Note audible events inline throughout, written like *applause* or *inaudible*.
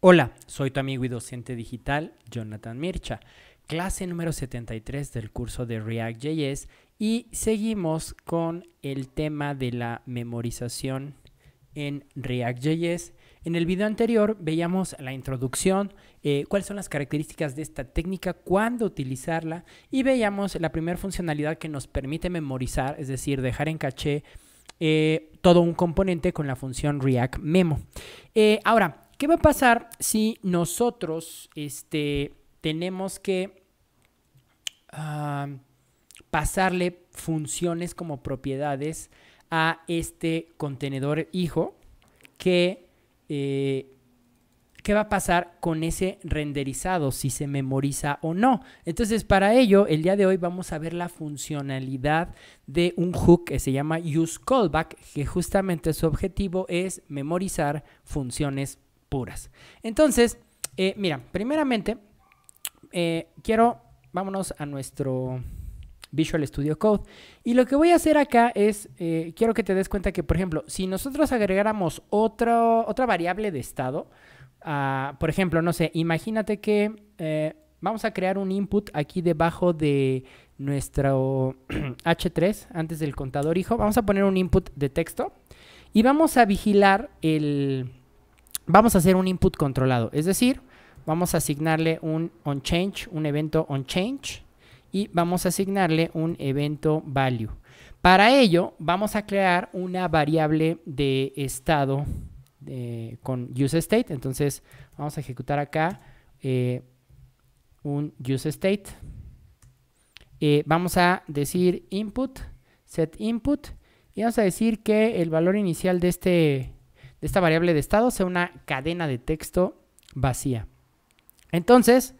Hola, soy tu amigo y docente digital Jonathan Mircha, clase número 73 del curso de React.js y seguimos con el tema de la memorización en React.js. En el video anterior veíamos la introducción, eh, cuáles son las características de esta técnica, cuándo utilizarla y veíamos la primera funcionalidad que nos permite memorizar, es decir, dejar en caché eh, todo un componente con la función React Memo. Eh, ahora, ¿Qué va a pasar si nosotros este, tenemos que ah, pasarle funciones como propiedades a este contenedor hijo que... Eh, qué va a pasar con ese renderizado, si se memoriza o no. Entonces, para ello, el día de hoy vamos a ver la funcionalidad de un hook que se llama useCallback, que justamente su objetivo es memorizar funciones puras. Entonces, eh, mira, primeramente, eh, quiero, vámonos a nuestro Visual Studio Code. Y lo que voy a hacer acá es, eh, quiero que te des cuenta que, por ejemplo, si nosotros agregáramos otra variable de estado, ah, por ejemplo, no sé, imagínate que vamos a crear un input aquí debajo de nuestro H3, *clears throat* antes del contador hijo, vamos a poner un input de texto y vamos a vigilar el vamos a hacer un input controlado, es decir, vamos a asignarle un onChange, un evento onChange y vamos a asignarle un evento value. Para ello vamos a crear una variable de estado eh, con useState, entonces vamos a ejecutar acá eh, un useState. Eh, vamos a decir input, set input y vamos a decir que el valor inicial de este de esta variable de estado sea una cadena de texto vacía. Entonces,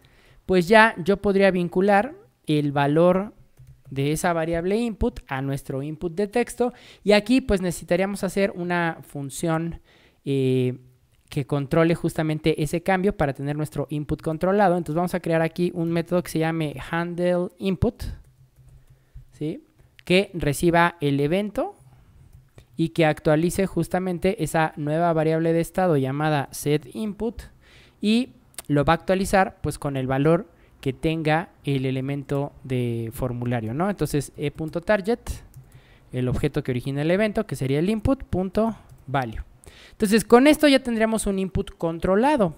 pues ya yo podría vincular el valor de esa variable input a nuestro input de texto y aquí pues necesitaríamos hacer una función eh, que controle justamente ese cambio para tener nuestro input controlado. Entonces vamos a crear aquí un método que se llame handle input, ¿sí? que reciba el evento y que actualice justamente esa nueva variable de estado llamada setInput y lo va a actualizar pues con el valor que tenga el elemento de formulario, ¿no? Entonces e.target, el objeto que origina el evento, que sería el input.value. Entonces con esto ya tendríamos un input controlado,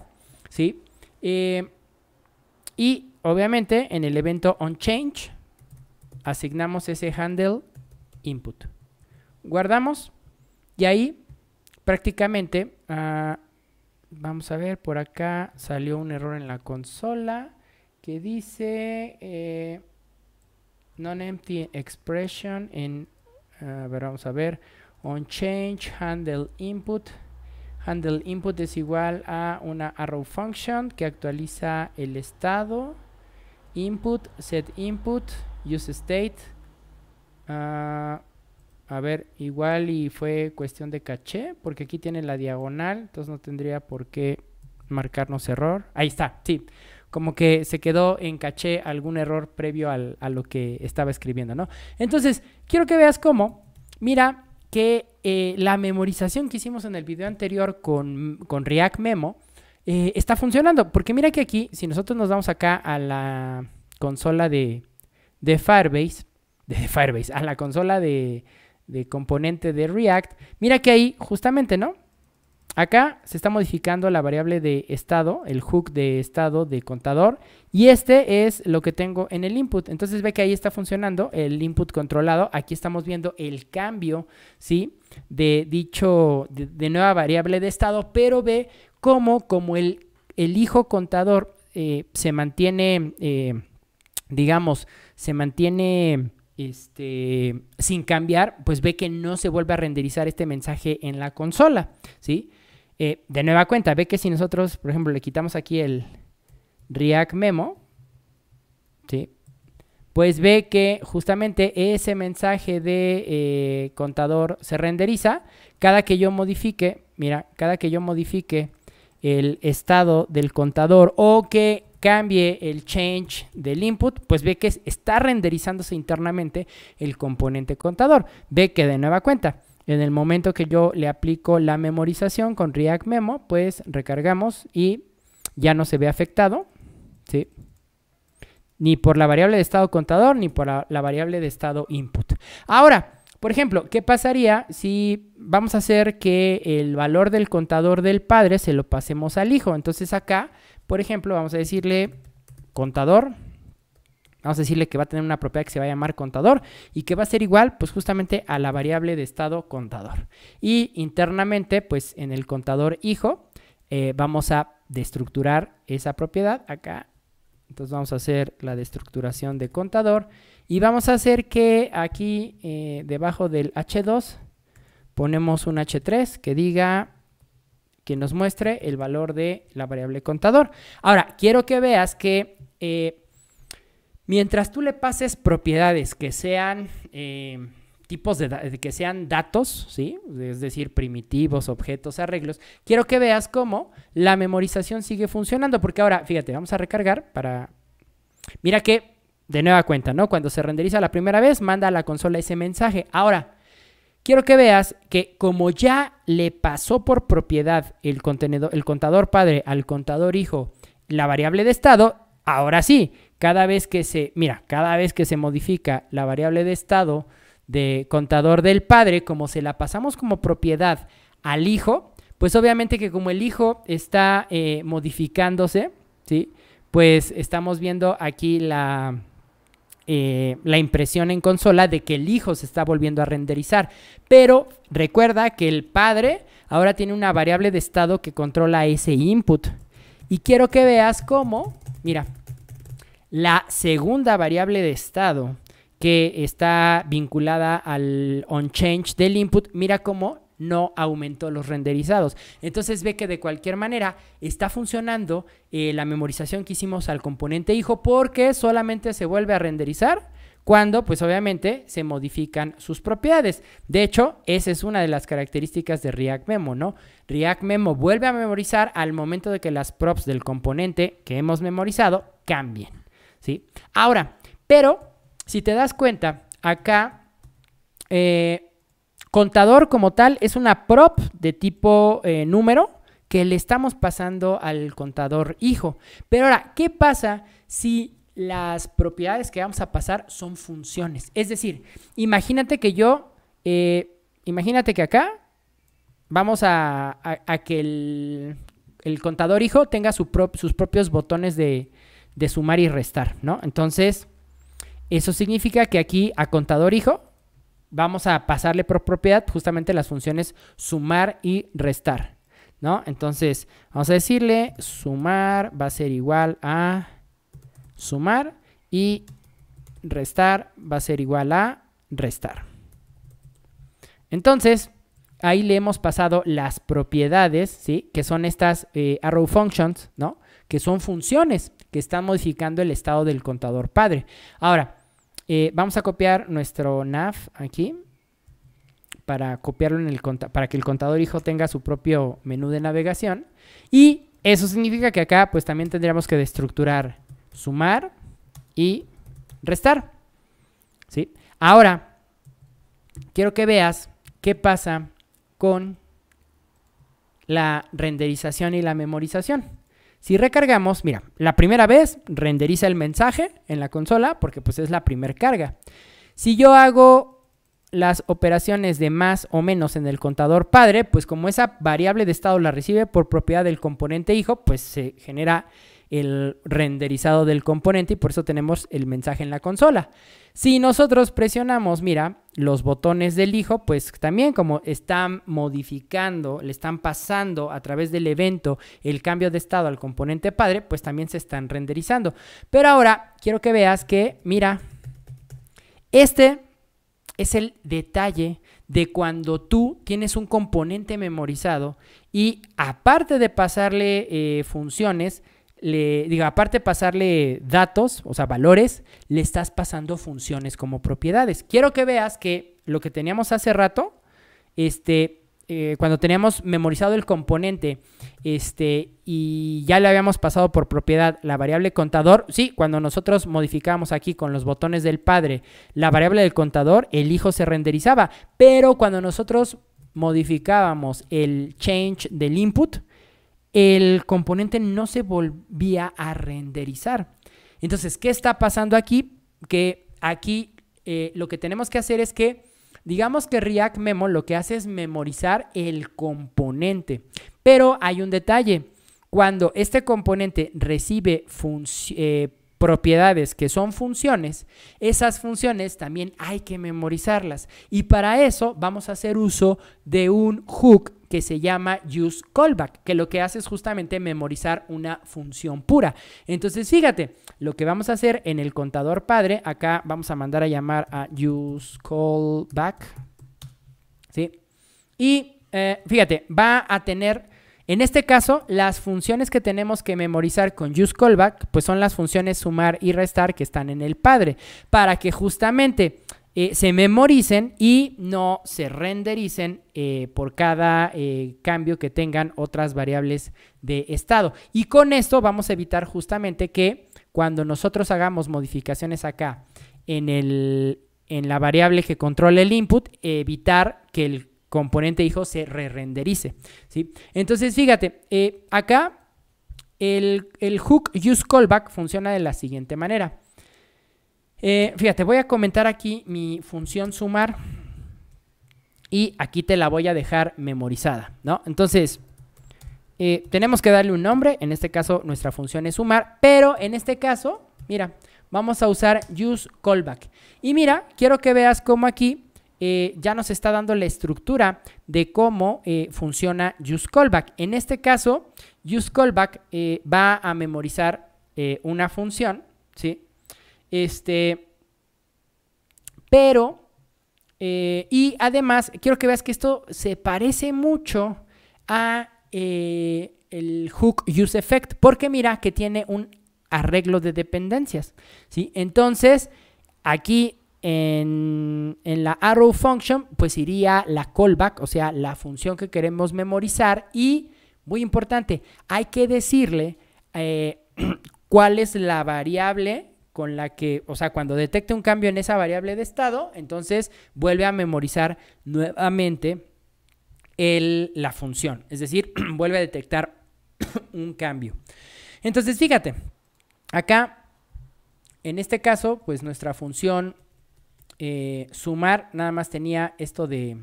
¿sí? Eh, y obviamente en el evento onChange asignamos ese handle input guardamos y ahí prácticamente ah, vamos a ver por acá salió un error en la consola que dice eh, non-empty expression en a ver, vamos a ver on change handle input handle input es igual a una arrow function que actualiza el estado input set input use state ah, a ver, igual y fue cuestión de caché, porque aquí tiene la diagonal, entonces no tendría por qué marcarnos error. Ahí está, sí. Como que se quedó en caché algún error previo a lo que estaba escribiendo, ¿no? Entonces, quiero que veas cómo, mira que eh, la memorización que hicimos en el video anterior con, React Memo eh, está funcionando. Porque mira que aquí, si nosotros nos vamos acá a la consola de, de Firebase, de Firebase, a la consola de, de componente de React, mira que ahí justamente, ¿no? Acá se está modificando la variable de estado, el hook de estado de contador, y este es lo que tengo en el input. Entonces ve que ahí está funcionando el input controlado. Aquí estamos viendo el cambio, ¿sí? De dicho, de, nueva variable de estado, pero ve cómo, como el, el hijo contador eh, se mantiene, eh, digamos, se mantiene este, sin cambiar, pues ve que no se vuelve a renderizar este mensaje en la consola, ¿sí? Eh, de nueva cuenta, ve que si nosotros, por ejemplo, le quitamos aquí el React Memo, ¿sí? Pues ve que justamente ese mensaje de eh, contador se renderiza cada que yo modifique, mira, cada que yo modifique el estado del contador o que cambie el change del input, pues ve que está renderizándose internamente el componente contador. Ve que de nueva cuenta, en el momento que yo le aplico la memorización con React Memo, pues recargamos y ya no se ve afectado, ¿sí? Ni por la variable de estado contador, ni por la, la variable de estado input. Ahora, por ejemplo, ¿qué pasaría si vamos a hacer que el valor del contador del padre se lo pasemos al hijo? Entonces acá por ejemplo, vamos a decirle contador. Vamos a decirle que va a tener una propiedad que se va a llamar contador y que va a ser igual pues justamente a la variable de estado contador. Y internamente pues en el contador hijo eh, vamos a destructurar esa propiedad acá. Entonces vamos a hacer la destructuración de contador y vamos a hacer que aquí eh, debajo del H2 ponemos un H3 que diga que nos muestre el valor de la variable contador. Ahora, quiero que veas que eh, mientras tú le pases propiedades que sean eh, tipos de que sean datos, ¿sí? Es decir, primitivos, objetos, arreglos, quiero que veas cómo la memorización sigue funcionando. Porque ahora, fíjate, vamos a recargar para. Mira que, de nueva cuenta, ¿no? Cuando se renderiza la primera vez, manda a la consola ese mensaje. Ahora, quiero que veas que como ya le pasó por propiedad el, el contador padre al contador hijo la variable de estado, ahora sí, cada vez que se, mira, cada vez que se modifica la variable de estado de contador del padre, como se la pasamos como propiedad al hijo, pues obviamente que como el hijo está eh, modificándose, ¿sí? Pues estamos viendo aquí la, eh, la impresión en consola de que el hijo se está volviendo a renderizar. Pero recuerda que el padre ahora tiene una variable de estado que controla ese input. Y quiero que veas cómo, mira, la segunda variable de estado que está vinculada al onChange del input, mira cómo no aumentó los renderizados. Entonces ve que de cualquier manera está funcionando eh, la memorización que hicimos al componente hijo porque solamente se vuelve a renderizar cuando pues obviamente se modifican sus propiedades. De hecho, esa es una de las características de React Memo, ¿no? React Memo vuelve a memorizar al momento de que las props del componente que hemos memorizado cambien, ¿sí? Ahora, pero si te das cuenta, acá eh, Contador como tal es una prop de tipo eh, número que le estamos pasando al contador hijo. Pero ahora, ¿qué pasa si las propiedades que vamos a pasar son funciones? Es decir, imagínate que yo, eh, imagínate que acá vamos a, que el, contador hijo tenga sus propios botones de, de sumar y restar, ¿no? Entonces, eso significa que aquí a contador hijo vamos a pasarle por propiedad justamente las funciones sumar y restar, ¿no? Entonces, vamos a decirle sumar va a ser igual a sumar y restar va a ser igual a restar. Entonces, ahí le hemos pasado las propiedades, ¿sí? Que son estas eh, arrow functions, ¿no? Que son funciones que están modificando el estado del contador padre. Ahora, eh, vamos a copiar nuestro nav aquí para copiarlo en el para que el contador hijo tenga su propio menú de navegación y eso significa que acá pues también tendríamos que destructurar sumar y restar. ¿Sí? Ahora quiero que veas qué pasa con la renderización y la memorización. Si recargamos, mira, la primera vez renderiza el mensaje en la consola porque pues es la primer carga. Si yo hago las operaciones de más o menos en el contador padre, pues como esa variable de estado la recibe por propiedad del componente hijo, pues se genera el renderizado del componente y por eso tenemos el mensaje en la consola. Si nosotros presionamos, mira, los botones del hijo, pues también como están modificando, le están pasando a través del evento el cambio de estado al componente padre, pues también se están renderizando. Pero ahora quiero que veas que, mira, este es el detalle de cuando tú tienes un componente memorizado y aparte de pasarle eh, funciones, le diga, aparte de pasarle datos, o sea, valores, le estás pasando funciones como propiedades. Quiero que veas que lo que teníamos hace rato, este, eh, cuando teníamos memorizado el componente, este, y ya le habíamos pasado por propiedad la variable contador, sí, cuando nosotros modificábamos aquí con los botones del padre la variable del contador, el hijo se renderizaba, pero cuando nosotros modificábamos el change del input, el componente no se volvía a renderizar. Entonces, ¿qué está pasando aquí? Que aquí eh, lo que tenemos que hacer es que, digamos que React Memo lo que hace es memorizar el componente. Pero hay un detalle. Cuando este componente recibe función eh, propiedades que son funciones, esas funciones también hay que memorizarlas. Y para eso vamos a hacer uso de un hook que se llama use que lo que hace es justamente memorizar una función pura. Entonces, fíjate, lo que vamos a hacer en el contador padre, acá vamos a mandar a llamar a use ¿sí? Y eh, fíjate, va a tener en este caso, las funciones que tenemos que memorizar con useCallback, pues son las funciones sumar y restar que están en el padre, para que justamente eh, se memoricen y no se rendericen eh, por cada eh, cambio que tengan otras variables de estado. Y con esto vamos a evitar justamente que cuando nosotros hagamos modificaciones acá en, el, en la variable que controla el input, evitar que el componente hijo se re-renderice. ¿sí? Entonces, fíjate, eh, acá el, hook use callback funciona de la siguiente manera. Eh, fíjate, voy a comentar aquí mi función sumar y aquí te la voy a dejar memorizada, ¿no? Entonces, eh, tenemos que darle un nombre, en este caso nuestra función es sumar, pero en este caso, mira, vamos a usar use callback. Y mira, quiero que veas cómo aquí eh, ya nos está dando la estructura de cómo eh, funciona use callback. En este caso, use callback eh, va a memorizar una función, ¿sí? Este, pero, y además, quiero que veas que esto se parece mucho a el hook use effect, porque mira que tiene un arreglo de dependencias, ¿sí? Entonces, aquí en, la arrow function, pues iría la callback, o sea, la función que queremos memorizar. Y, muy importante, hay que decirle eh, *clears throat* cuál es la variable con la que, o sea, cuando detecte un cambio en esa variable de estado, entonces vuelve a memorizar nuevamente el, la función. Es decir, *clears throat* vuelve a detectar *clears throat* un cambio. Entonces, fíjate, acá, en este caso, pues nuestra función eh, sumar nada más tenía esto de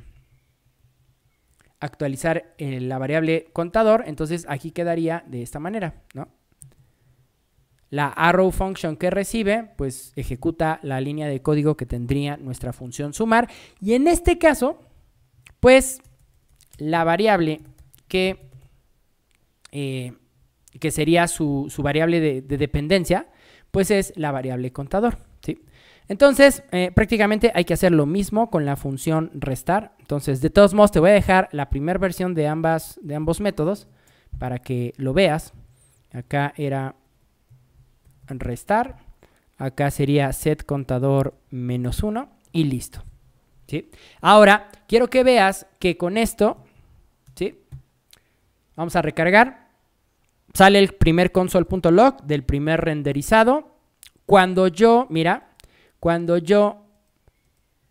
actualizar eh, la variable contador, entonces aquí quedaría de esta manera, ¿no? La arrow function que recibe, pues ejecuta la línea de código que tendría nuestra función sumar. Y en este caso, pues la variable que, eh, que sería su, variable de dependencia, pues es la variable contador. Entonces, eh, prácticamente hay que hacer lo mismo con la función restar. Entonces, de todos modos, te voy a dejar la primera versión de, ambas, de ambos métodos para que lo veas. Acá era restar. Acá sería set contador menos 1 y listo. Ahora, quiero que veas que con esto, ¿sí? vamos a recargar. Sale el primer console.log del primer renderizado. Cuando yo, mira, cuando yo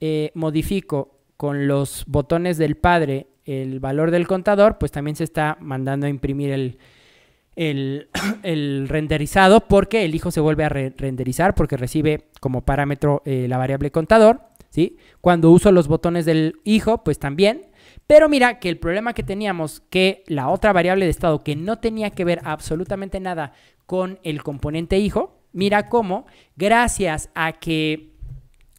eh, modifico con los botones del padre el valor del contador, pues también se está mandando a imprimir el, *clears throat* renderizado porque el hijo se vuelve a renderizar porque recibe como parámetro eh, la variable contador. ¿sí? Cuando uso los botones del hijo, pues también. Pero mira que el problema que teníamos, que la otra variable de estado que no tenía que ver absolutamente nada con el componente hijo, Mira cómo, gracias a que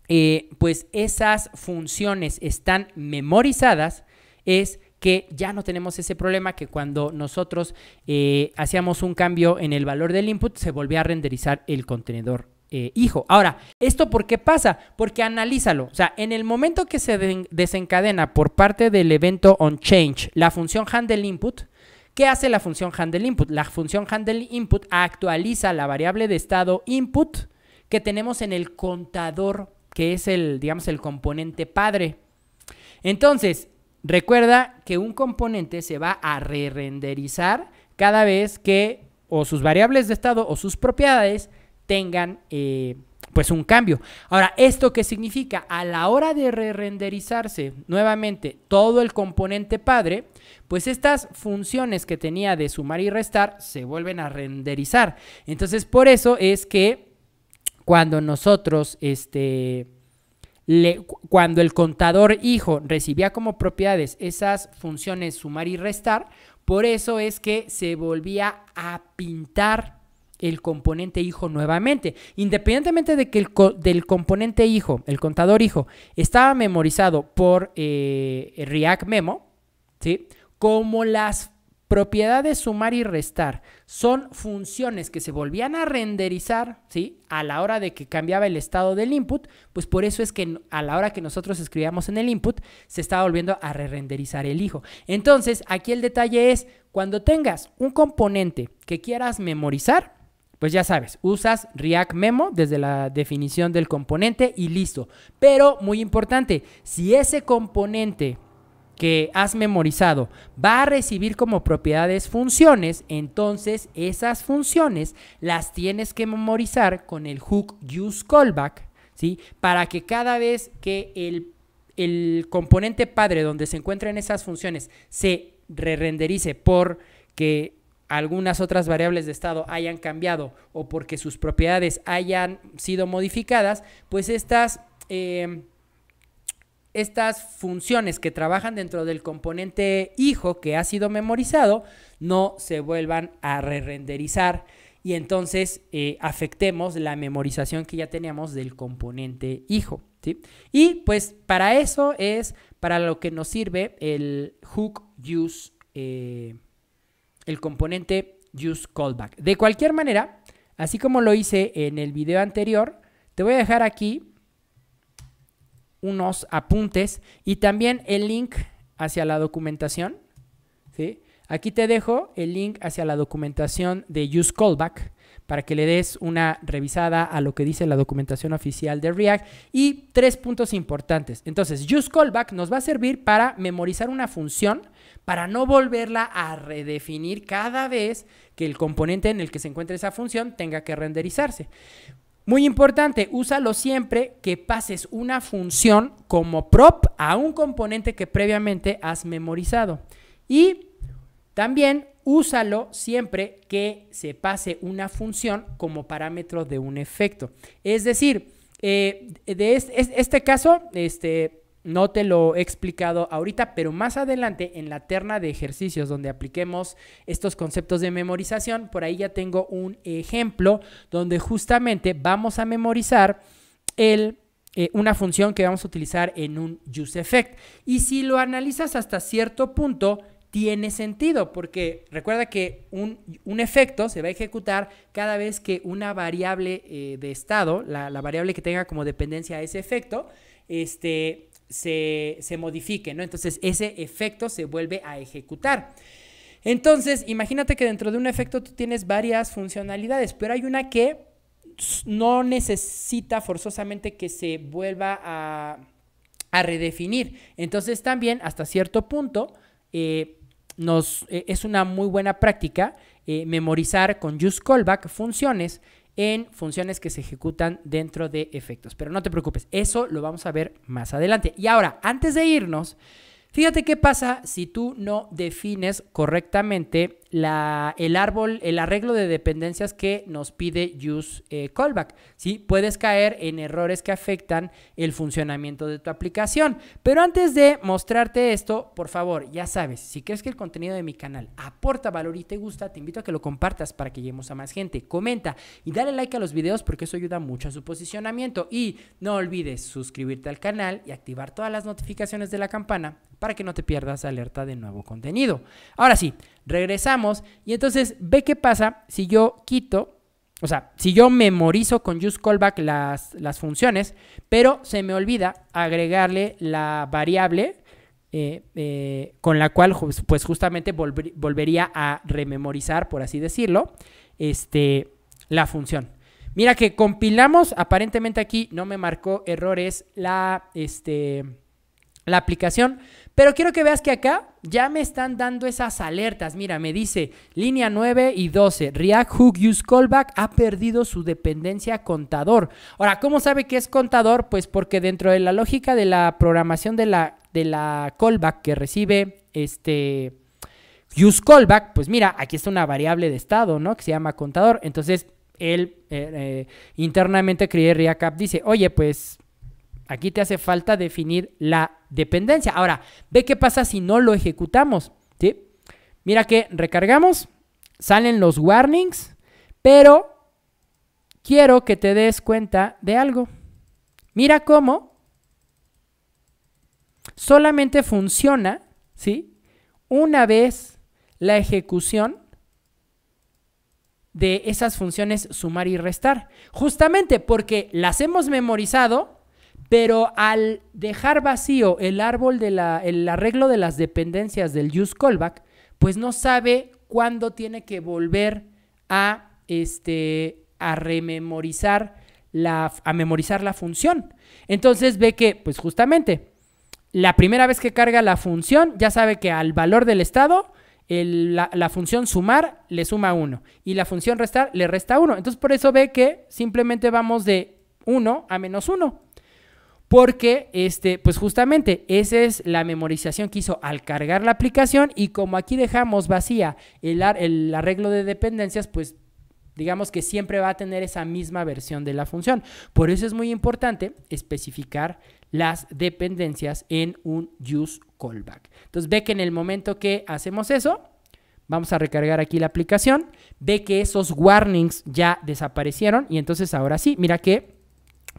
eh, pues esas funciones están memorizadas, es que ya no tenemos ese problema que cuando nosotros eh, hacíamos un cambio en el valor del input se volvía a renderizar el contenedor eh, hijo. Ahora, ¿esto por qué pasa? Porque analízalo. O sea, en el momento que se desencadena por parte del evento onChange la función handle input, ¿Qué hace la función handle input? La función handle input actualiza la variable de estado input que tenemos en el contador, que es el, digamos, el componente padre. Entonces, recuerda que un componente se va a re-renderizar cada vez que o sus variables de estado o sus propiedades tengan eh, pues un cambio. Ahora, ¿esto qué significa? A la hora de re-renderizarse nuevamente todo el componente padre, pues estas funciones que tenía de sumar y restar se vuelven a renderizar. Entonces, por eso es que cuando nosotros, este, cuando el contador hijo recibía como propiedades esas funciones sumar y restar, por eso es que se volvía a pintar el componente hijo nuevamente. Independientemente de que el del componente hijo, el contador hijo, estaba memorizado por eh, React Memo, ¿sí? como las propiedades sumar y restar son funciones que se volvían a renderizar, ¿sí? A la hora de que cambiaba el estado del input, pues por eso es que a la hora que nosotros escribíamos en el input, se estaba volviendo a re-renderizar el hijo. Entonces, aquí el detalle es, cuando tengas un componente que quieras memorizar, pues ya sabes, usas React Memo desde la definición del componente y listo. Pero muy importante, si ese componente que has memorizado va a recibir como propiedades funciones, entonces esas funciones las tienes que memorizar con el hook use callback, ¿sí? Para que cada vez que el, el componente padre donde se encuentran esas funciones se re renderice por que algunas otras variables de estado hayan cambiado o porque sus propiedades hayan sido modificadas, pues estas, em, estas funciones que trabajan dentro del componente hijo que ha sido memorizado no se vuelvan a re-renderizar y entonces eh, afectemos la memorización que ya teníamos del componente hijo. Y pues para eso es para lo que nos sirve el hook use. Eh, el componente use callback. De cualquier manera, así como lo hice en el video anterior, te voy a dejar aquí unos apuntes y también el link hacia la documentación. Aquí te dejo el link hacia la documentación de Use Callback para que le des una revisada a lo que dice la documentación oficial de React y tres puntos importantes. Entonces, UseCallback callback nos va a servir para memorizar una función para no volverla a redefinir cada vez que el componente en el que se encuentra esa función tenga que renderizarse. Muy importante, úsalo siempre que pases una función como prop a un componente que previamente has memorizado. Y también úsalo siempre que se pase una función como parámetro de un efecto. Es decir, eh, de este, caso, este, no te lo he explicado ahorita, pero más adelante en la terna de ejercicios donde apliquemos estos conceptos de memorización, por ahí ya tengo un ejemplo donde justamente vamos a memorizar el eh, una función que vamos a utilizar en un effect Y si lo analizas hasta cierto punto, tiene sentido, porque recuerda que un, efecto se va a ejecutar cada vez que una variable eh, de estado, la, variable que tenga como dependencia a ese efecto, este, se, modifique, ¿no? Entonces ese efecto se vuelve a ejecutar. Entonces, imagínate que dentro de un efecto tú tienes varias funcionalidades, pero hay una que no necesita forzosamente que se vuelva a, redefinir. Entonces también, hasta cierto punto, eh, eh, es una muy buena práctica eh, memorizar con use callback funciones en funciones que se ejecutan dentro de efectos. Pero no te preocupes, eso lo vamos a ver más adelante. Y ahora, antes de irnos, fíjate qué pasa si tú no defines correctamente el árbol, el arreglo de dependencias que nos pide use eh, callback. Puedes caer en errores que afectan el funcionamiento de tu aplicación. Pero antes de mostrarte esto, por favor, ya sabes, si crees que el contenido de mi canal aporta valor y te gusta, te invito a que lo compartas para que lleguemos a más gente. Comenta y dale like a los videos porque eso ayuda mucho a su posicionamiento. Y no olvides suscribirte al canal y activar todas las notificaciones de la campana para que no te pierdas alerta de nuevo contenido. Ahora sí, regresamos y entonces ve qué pasa si yo quito, o sea, si yo memorizo con use callback las, las funciones, pero se me olvida agregarle la variable eh, eh, con la cual pues justamente volvería a rememorizar, por así decirlo, este, la función. Mira que compilamos, aparentemente aquí no me marcó errores la, este, la aplicación, pero quiero que veas que acá ya me están dando esas alertas. Mira, me dice línea 9 y 12. React Hook Use Callback ha perdido su dependencia contador. Ahora, ¿cómo sabe que es contador? Pues porque dentro de la lógica de la programación de la, de la callback que recibe este use callback, pues mira, aquí está una variable de estado, ¿no? Que se llama contador. Entonces, él eh, eh, internamente cree React dice, oye, pues Aquí te hace falta definir la dependencia. Ahora, ve qué pasa si no lo ejecutamos. Mira que recargamos, salen los warnings, pero quiero que te des cuenta de algo. Mira cómo solamente funciona, ¿sí? Una vez la ejecución de esas funciones sumar y restar. Justamente porque las hemos memorizado, pero al dejar vacío el árbol de la, el arreglo de las dependencias del use callback, pues no sabe cuándo tiene que volver a, este, a rememorizar la, a memorizar la función. Entonces ve que, pues justamente, la primera vez que carga la función, ya sabe que al valor del estado, la, la, función sumar le suma 1 y la función restar le resta 1. Entonces por eso ve que simplemente vamos de 1 a menos 1 porque este, pues justamente esa es la memorización que hizo al cargar la aplicación y como aquí dejamos vacía el, el arreglo de dependencias, pues digamos que siempre va a tener esa misma versión de la función. Por eso es muy importante especificar las dependencias en un use callback. Entonces ve que en el momento que hacemos eso, vamos a recargar aquí la aplicación, ve que esos warnings ya desaparecieron y entonces ahora sí, mira que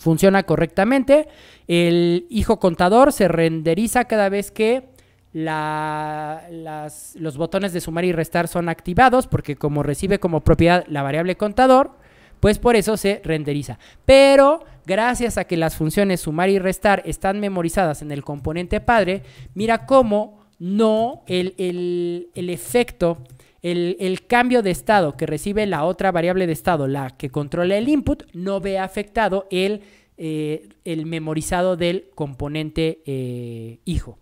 funciona correctamente. El hijo contador se renderiza cada vez que los botones de sumar y restar son activados, porque como recibe como propiedad la variable contador, pues por eso se renderiza. Pero gracias a que las funciones sumar y restar están memorizadas en el componente padre, mira cómo no el, el efecto el, cambio de estado que recibe la otra variable de estado, la que controla el input, no ve afectado el, eh, memorizado del componente eh, hijo.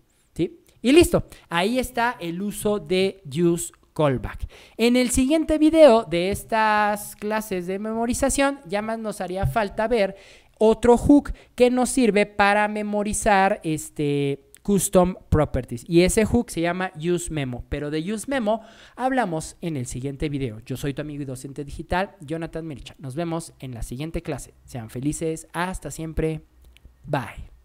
Y listo, ahí está el uso de use callback. En el siguiente video de estas clases de memorización, ya más nos haría falta ver otro hook que nos sirve para memorizar este Custom Properties. Y ese hook se llama Use Memo, pero de Use Memo hablamos en el siguiente video. Yo soy tu amigo y docente digital, Jonathan Mircha. Nos vemos en la siguiente clase. Sean felices, hasta siempre. Bye.